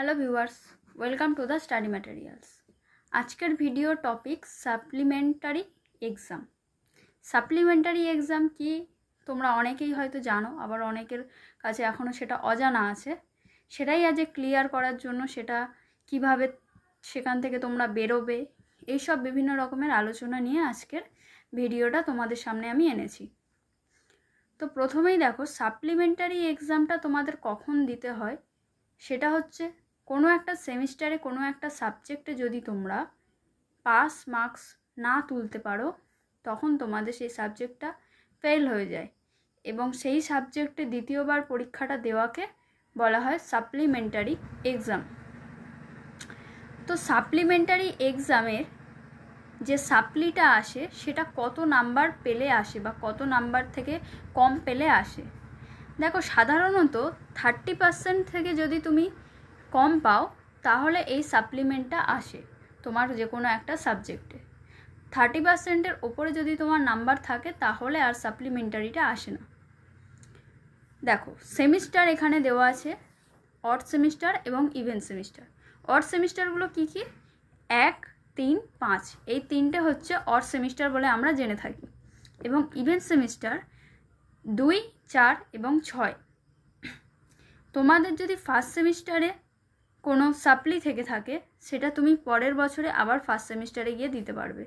Hello viewers welcome to the study materials আজকের video topic supplementary exam supplementary exam কি তোমরা অনেকেই হয়তো জানো আবার অনেকের কাছে এখনও সেটা অজানা আছে সেটাই আজ ক্লিয়ার করার জন্য সেটা কিভাবে সেখান থেকে তোমরা বেরোবে এইসব বিভিন্ন রকমের আলোচনা নিয়ে আজকের ভিডিওটা তোমাদের সামনে আমি এনেছি তো প্রথমেই দেখো সাপ্লিমেন্টারি এক্সামটা তোমাদের কখন দিতে হয় সেটা হচ্ছে কোনো একটা সেমিস্টারে কোনো একটা সাবজেক্টে যদি তোমরা পাস মার্কস না তুলতে পারো তখন তোমাদের সেই সাবজেক্টটা ফেল হয়ে যায় এবং সেই সাবজেক্টে দ্বিতীয়বার পরীক্ষাটা দেওয়াকে বলা হয় সাপ্লিমেন্টারি এক্সাম তো সাপ্লিমেন্টারি এক্সামের যে সাপ্লিটা আসে সেটা কত নাম্বার পেলে আসে বা কত নাম্বার থেকে কম পেলে আসে দেখো সাধারণত থার্টি পার্সেন্ট থেকে যদি তুমি কম পাও তাহলে এই সাপ্লিমেন্টটা আসে তোমার যে কোনো একটা সাবজেক্টে থার্টি পার্সেন্টের ওপরে যদি তোমার নাম্বার থাকে তাহলে আর সাপ্লিমেন্টারিটা আসে না দেখো সেমিস্টার এখানে দেওয়া আছে অর্থ সেমিস্টার এবং ইভেন্ট সেমিস্টার অর্থ সেমিস্টারগুলো কি কি এক তিন পাঁচ এই তিনটে হচ্ছে অর্থ সেমিস্টার বলে আমরা জেনে থাকি এবং ইভেন্ট সেমিস্টার দুই চার এবং ছয় তোমাদের যদি ফার্স্ট সেমিস্টারে কোনো সাপ্লি থেকে থাকে সেটা তুমি পরের বছরে আবার ফার্স্ট সেমিস্টারে গিয়ে দিতে পারবে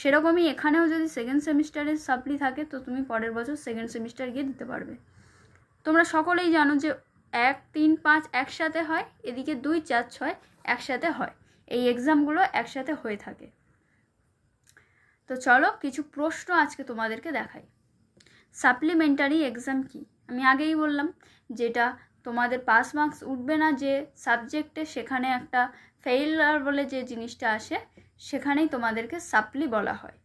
সেরকমই এখানেও যদি সেকেন্ড সেমিস্টারের সাপ্লি থাকে তো তুমি পরের বছর সেকেন্ড সেমিস্টার গিয়ে দিতে পারবে তোমরা সকলেই জানো যে এক তিন পাঁচ একসাথে হয় এদিকে দুই চার ছয় একসাথে হয় এই এক্সামগুলো একসাথে হয়ে থাকে তো চলো কিছু প্রশ্ন আজকে তোমাদেরকে দেখাই সাপ্লিমেন্টারি এক্সাম কি আমি আগেই বললাম যেটা তোমাদের পাস মার্কস উঠবে না যে সাবজেক্টে সেখানে একটা ফেইলার বলে যে জিনিসটা আসে সেখানেই তোমাদেরকে সাপ্লি বলা হয়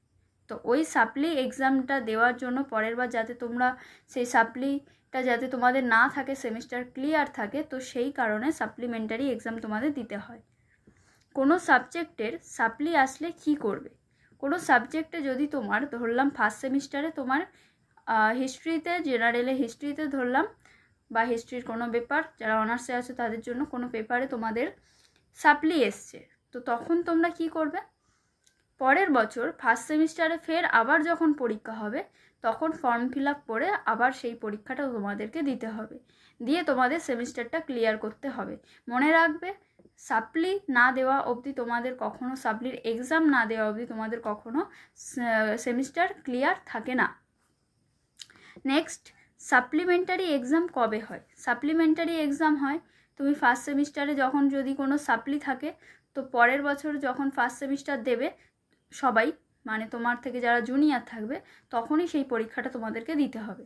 তো ওই সাপ্লি এক্সামটা দেওয়ার জন্য পরের বার যাতে তোমরা সেই সাপ্লিটা যাতে তোমাদের না থাকে সেমিস্টার ক্লিয়ার থাকে তো সেই কারণে সাপ্লিমেন্টারি এক্সাম তোমাদের দিতে হয় কোনো সাবজেক্টের সাপ্লি আসলে কি করবে কোনো সাবজেক্টে যদি তোমার ধরলাম ফার্স্ট সেমিস্টারে তোমার হিস্ট্রিতে জেনারেলে হিস্ট্রিতে ধরলাম বা হিস্ট্রির কোনো পেপার যারা অনার্সে আছে তাদের জন্য কোনো পেপারে তোমাদের সাপ্লি এসছে তো তখন তোমরা কি করবে পরের বছর ফার্স্ট সেমিস্টারে ফের আবার যখন পরীক্ষা হবে তখন ফর্ম ফিল আপ করে আবার সেই পরীক্ষাটা তোমাদেরকে দিতে হবে দিয়ে তোমাদের সেমিস্টারটা ক্লিয়ার করতে হবে মনে রাখবে সাপ্লি না দেওয়া অবধি তোমাদের কখনো সাপ্লির এক্সাম না দেওয়া অবধি তোমাদের কখনো সেমিস্টার ক্লিয়ার থাকে না নেক্সট সাপ্লিমেন্টারি এক্সাম কবে হয় সাপ্লিমেন্টারি এক্সাম হয় তুমি ফার্স্ট সেমিস্টারে যখন যদি কোনো সাপ্লি থাকে তো পরের বছর যখন ফার্স্ট সেমিস্টার দেবে সবাই মানে তোমার থেকে যারা জুনিয়র থাকবে তখনই সেই পরীক্ষাটা তোমাদেরকে দিতে হবে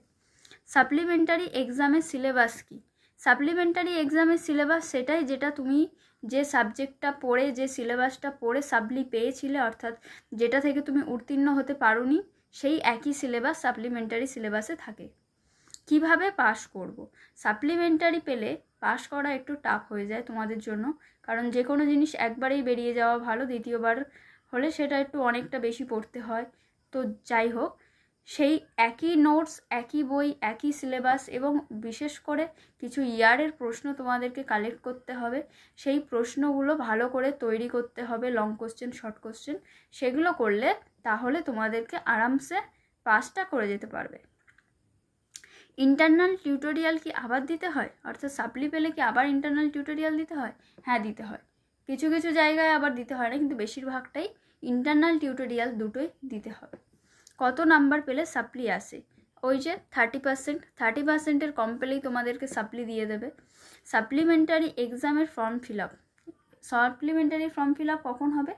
সাপ্লিমেন্টারি এক্সামের সিলেবাস কি সাপ্লিমেন্টারি এক্সামের সিলেবাস সেটাই যেটা তুমি যে সাবজেক্টটা পড়ে যে সিলেবাসটা পড়ে সাপ্লি পেয়েছিলে অর্থাৎ যেটা থেকে তুমি উত্তীর্ণ হতে পারোনি সেই একই সিলেবাস সাপ্লিমেন্টারি সিলেবাসে থাকে কিভাবে পাশ করব। সাপ্লিমেন্টারি পেলে পাশ করা একটু টাফ হয়ে যায় তোমাদের জন্য কারণ যে কোনো জিনিস একবারেই বেরিয়ে যাওয়া ভালো দ্বিতীয়বার হলে সেটা একটু অনেকটা বেশি পড়তে হয় তো যাই হোক সেই একই নোটস একই বই একই সিলেবাস এবং বিশেষ করে কিছু ইয়ারের প্রশ্ন তোমাদেরকে কালেক্ট করতে হবে সেই প্রশ্নগুলো ভালো করে তৈরি করতে হবে লং কোশ্চেন শর্ট কোশ্চেন সেগুলো করলে তাহলে তোমাদেরকে আরামসে পাসটা করে যেতে পারবে ইন্টারনাল টিউটোরিয়াল কি আবার দিতে হয় অর্থাৎ সাপ্লি পেলে কি আবার ইন্টারনাল টিউটোরিয়াল দিতে হয় হ্যাঁ দিতে হয় কিছু কিছু জায়গায় আবার দিতে হয় না কিন্তু বেশিরভাগটাই ইন্টারনাল টিউটোরিয়াল দুটোই দিতে হয় কত নাম্বার পেলে সাপ্লি আসে ওই যে থার্টি পার্সেন্ট থার্টি পার্সেন্টের কম পেলেই তোমাদেরকে সাপ্লি দিয়ে দেবে সাপ্লিমেন্টারি এক্সামের form fill up supplementary form fill up কখন হবে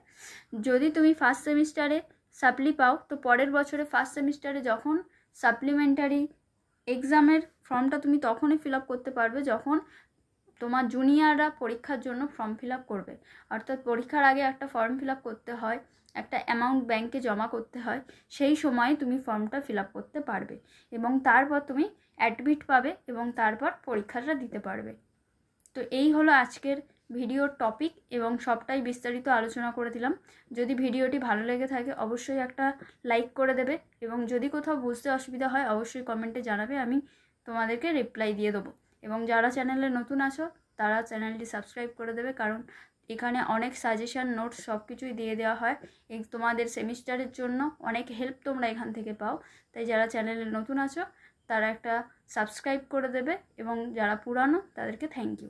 যদি তুমি ফার্স্ট সেমিস্টারে সাপ্লি পাও তো পরের বছরে ফার্স্ট সেমিস্টারে যখন সাপ্লিমেন্টারি এক্সামের ফর্মটা তুমি তখনই ফিল করতে পারবে যখন তোমার জুনিয়ররা পরীক্ষার জন্য ফর্ম ফিল করবে অর্থাৎ পরীক্ষার আগে একটা ফর্ম ফিল করতে হয় একটা অ্যামাউন্ট ব্যাংকে জমা করতে হয় সেই সময়ে তুমি ফর্মটা ফিল করতে পারবে এবং তারপর তুমি অ্যাডমিট পাবে এবং তারপর পরীক্ষাটা দিতে পারবে তো এই হলো আজকের ভিডিওর টপিক এবং সবটাই বিস্তারিত আলোচনা করে দিলাম যদি ভিডিওটি ভালো লেগে থাকে অবশ্যই একটা লাইক করে দেবে এবং যদি কোথাও বুঝতে অসুবিধা হয় অবশ্যই কমেন্টে জানাবে আমি তোমাদেরকে রিপ্লাই দিয়ে দেবো এবং যারা চ্যানেলে নতুন আছো তারা চ্যানেলটি সাবস্ক্রাইব করে দেবে কারণ এখানে অনেক সাজেশান নোটস সব কিছুই দিয়ে দেওয়া হয় এই তোমাদের সেমিস্টারের জন্য অনেক হেল্প তোমরা এখান থেকে পাও তাই যারা চ্যানেলে নতুন আছো তারা একটা সাবস্ক্রাইব করে দেবে এবং যারা পুরানো তাদেরকে থ্যাংক ইউ